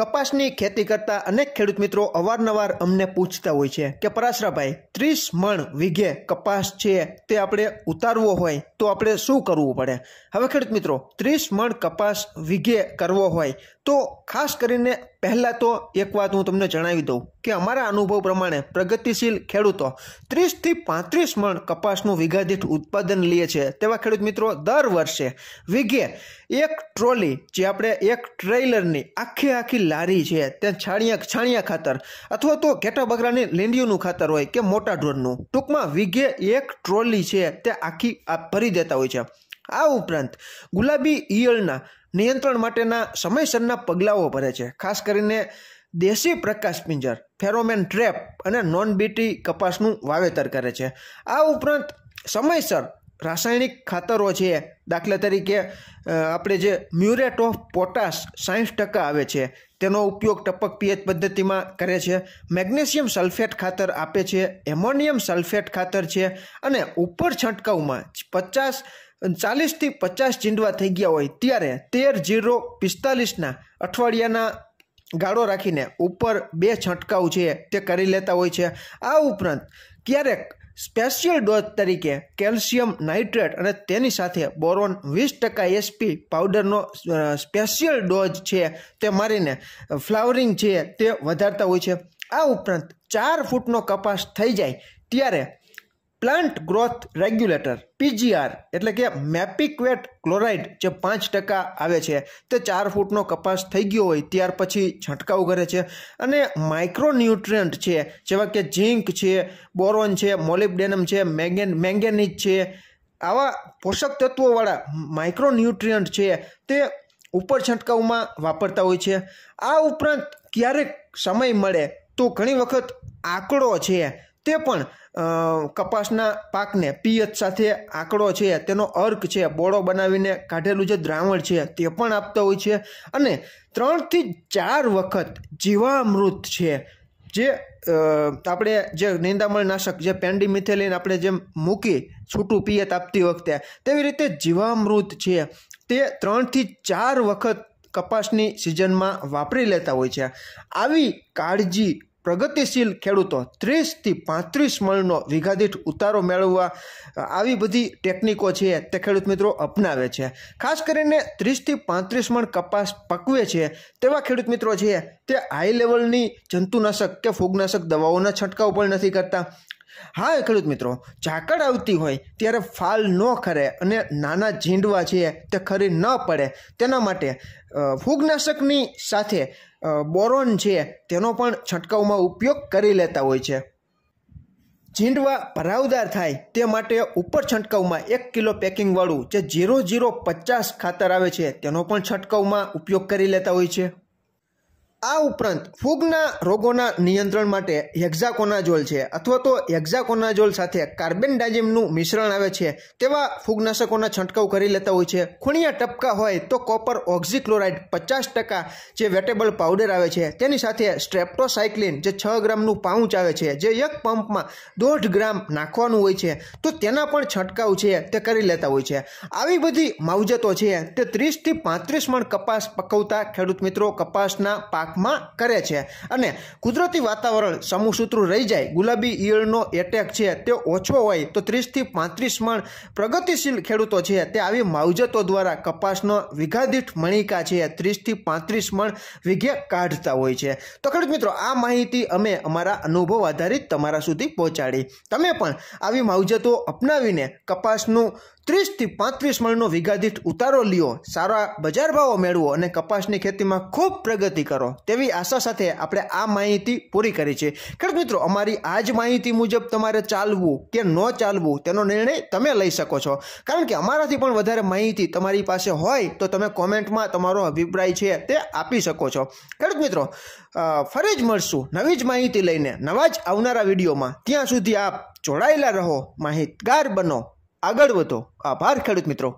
કપાસની ખેતી કરતા અનેક ખેડૂત મિત્રો અવારનવાર અમને પૂછતા હોય છે કે પરાશરાભાઈ ત્રીસ મણ વીઘે કપાસ છે તે આપણે ઉતારવો હોય તો આપણે શું કરવું પડે હવે ખેડૂત મિત્રો ત્રીસ મણ કપાસ વીઘે કરવો હોય તો ખાસ કરીને પહેલાં તો એક વાત હું તમને જણાવી દઉં કે અમારા અનુભવ પ્રમાણે પ્રગતિશીલ ખેડૂતો ત્રીસથી પાંત્રીસ મણ કપાસનું વિઘાદીઠ ઉત્પાદન લે છે તેવા ખેડૂત મિત્રો દર વર્ષે વિઘે એક ટ્રોલી જે આપણે એક ટ્રેલરની આખી આખી લારી છે ત્યાં છાણિયા છાણિયા ખાતર અથવા તો ઘેટા બકરાની લીંડીઓનું ખાતર હોય કે મોટા ઢોરનું ટૂંકમાં વિઘે એક ટ્રોલી છે તે આખી ભરી દેતા હોય છે આ ઉપરાંત ગુલાબી ઈયળના નિયંત્રણ માટેના સમયસરના પગલાઓ ભરે છે ખાસ કરીને દેશી પ્રકાશ પિંજર ફેરોમેન ટ્રેપ અને નોન બીટી કપાસનું વાવેતર કરે છે આ ઉપરાંત સમયસર રાસાયણિક ખાતરો છે દાખલા તરીકે આપણે જે મ્યુરેટ ઓફ પોટાશ સાહીઠ ટકા આવે છે તેનો ઉપયોગ ટપક પીએચ પદ્ધતિમાં કરે છે મેગ્નેશિયમ સલ્ફેટ ખાતર આપે છે એમોનિયમ સલ્ફેટ ખાતર છે અને ઉપર છંટકાવમાં પચાસ ચાલીસથી પચાસ ચીંડવા થઈ ગયા હોય ત્યારે તેર જીરો પિસ્તાલીસના અઠવાડિયાના ગાળો રાખીને ઉપર બે છંટકાવ છે તે કરી લેતા હોય છે આ ઉપરાંત ક્યારેક સ્પેશિયલ ડોઝ તરીકે કેલ્શિયમ નાઇટ્રેટ અને તેની સાથે બોરોન વીસ ટકા એસપી પાવડરનો સ્પેશિયલ ડોઝ છે તે મારીને ફ્લાવરિંગ છે તે વધારતા હોય છે આ ઉપરાંત ચાર ફૂટનો કપાસ થઈ જાય ત્યારે પ્લાન્ટ ગ્રોથ રેગ્યુલેટર પીજીઆર એટલે કે મેપિક્વેટ ક્લોરાઇડ જે પાંચ ટકા આવે છે તે ચાર ફૂટનો કપાસ થઈ ગયો હોય ત્યાર પછી છંટકાવ કરે છે અને માઇક્રોન્યુટ્રન્ટ છે જેવા કે ઝીંક છે બોરોન છે મોલિબડેનમ છે મેંગેન મેંગેનીઝ છે આવા પોષક તત્વોવાળા માઇક્રોન્યુટ્રિયન્ટ છે તે ઉપર છંટકાવમાં વાપરતા હોય છે આ ઉપરાંત ક્યારેક સમય મળે તો ઘણી વખત આંકડો છે તે પણ કપાસના પાકને પિયત સાથે આંકડો છે તેનો અર્ક છે બોળો બનાવીને કાઢેલું જે દ્રાવણ છે તે પણ આપતા હોય છે અને ત્રણથી ચાર વખત જીવામૃત છે જે આપણે જે નિંદામણ નાશક જે પેન્ડી મિથેલિન આપણે જેમ મૂકી છૂટું પિયત આપતી વખતે તેવી રીતે જીવામૃત છે તે ત્રણથી ચાર વખત કપાસની સિઝનમાં વાપરી લેતા હોય છે આવી કાળજી પ્રગતિશીલ ખેડૂતો ત્રીસથી પાંત્રીસ મણનો વિઘાદીઠ ઉતારો મેળવવા આવી બધી ટેકનિકો છે તે ખેડૂત મિત્રો અપનાવે છે ખાસ કરીને ત્રીસથી પાંત્રીસ મણ કપાસ પકવે છે તેવા ખેડૂત મિત્રો છે તે હાઈ લેવલની જંતુનાશક કે ફૂગનાશક દવાઓના છંટકાવ પણ નથી કરતા હા ખેડૂત મિત્રો ઝાકળ આવતી હોય ત્યારે ફાલ ન ખરે અને નાના ઝીંડવા છે તે ખરી ન પડે તેના માટે ફૂગનાશકની સાથે બોરોન છે તેનો પણ છંટકાવમાં ઉપયોગ કરી લેતા હોય છે ઝીંડવા ભરાવદાર થાય તે માટે ઉપર છંટકાવમાં એક કિલો પેકિંગવાળું જે ઝીરો ઝીરો પચાસ ખાતર આવે છે તેનો પણ છંટકાવમાં ઉપયોગ કરી લેતા હોય છે આ ઉપરાંત ફૂગના રોગોના નિયંત્રણ માટે હેક્ઝાકોનાઝોલ છે અથવા તો હેક્ઝાકોનાઝોલ સાથે કાર્બન ડાયજેમનું મિશ્રણ આવે છે તેવા ફૂગનાશકોના છંટકાવ કરી લેતા હોય છે ખૂણિયા ટપકા હોય તો કોપર ઓક્ઝીક્લોરાઇડ પચાસ ટકા જે વેટેબલ પાવડર આવે છે તેની સાથે સ્ટ્રેપ્ટોસાયક્લિન જે છ ગ્રામનું પાઉચ આવે છે જે એક પંપમાં દોઢ ગ્રામ નાખવાનું હોય છે તો તેના પણ છંટકાવ છે તે કરી લેતા હોય છે આવી બધી માવજતો છે તે ત્રીસથી પાંત્રીસ મણ કપાસ પકવતા ખેડૂત મિત્રો કપાસના પાક તાપમાં કરે છે અને કુદરતી વાતાવરણ સમૂહસૂત્રું રહી જાય ગુલાબી ઈયળનો એટેક છે તે ઓછો હોય તો ત્રીસથી પાંત્રીસ મણ પ્રગતિશીલ ખેડૂતો છે તે આવી માવજતો દ્વારા કપાસનો વિઘાદીઠ મણિકા છે ત્રીસથી પાંત્રીસ મણ વિઘે કાઢતા હોય છે તો ખેડૂત મિત્રો આ માહિતી અમે અમારા અનુભવ આધારિત તમારા સુધી પહોંચાડી તમે પણ આવી માવજતો અપનાવીને કપાસનું ત્રીસથી પાંત્રીસ મણનો વિઘાદીઠ ઉતારો લ્યો સારા બજાર ભાવો મેળવો અને કપાસની ખેતીમાં ખૂબ પ્રગતિ કરો તેવી આશા સાથે આપણે આ માહિતી પૂરી કરી છે ખેડૂત મિત્રો અમારી આ જ માહિતી મુજબ તમારે ચાલવું કે ન ચાલવું તેનો નિર્ણય તમે લઈ શકો છો કારણ કે અમારાથી પણ વધારે માહિતી તમારી પાસે હોય તો તમે કોમેન્ટમાં તમારો અભિપ્રાય છે તે આપી શકો છો ખેડૂત મિત્રો ફરી જ મળશું નવી જ માહિતી લઈને નવા જ આવનારા વિડીયોમાં ત્યાં સુધી આપ જોડાયેલા રહો માહિતગાર બનો આગળ વધો આભાર ખેડૂત મિત્રો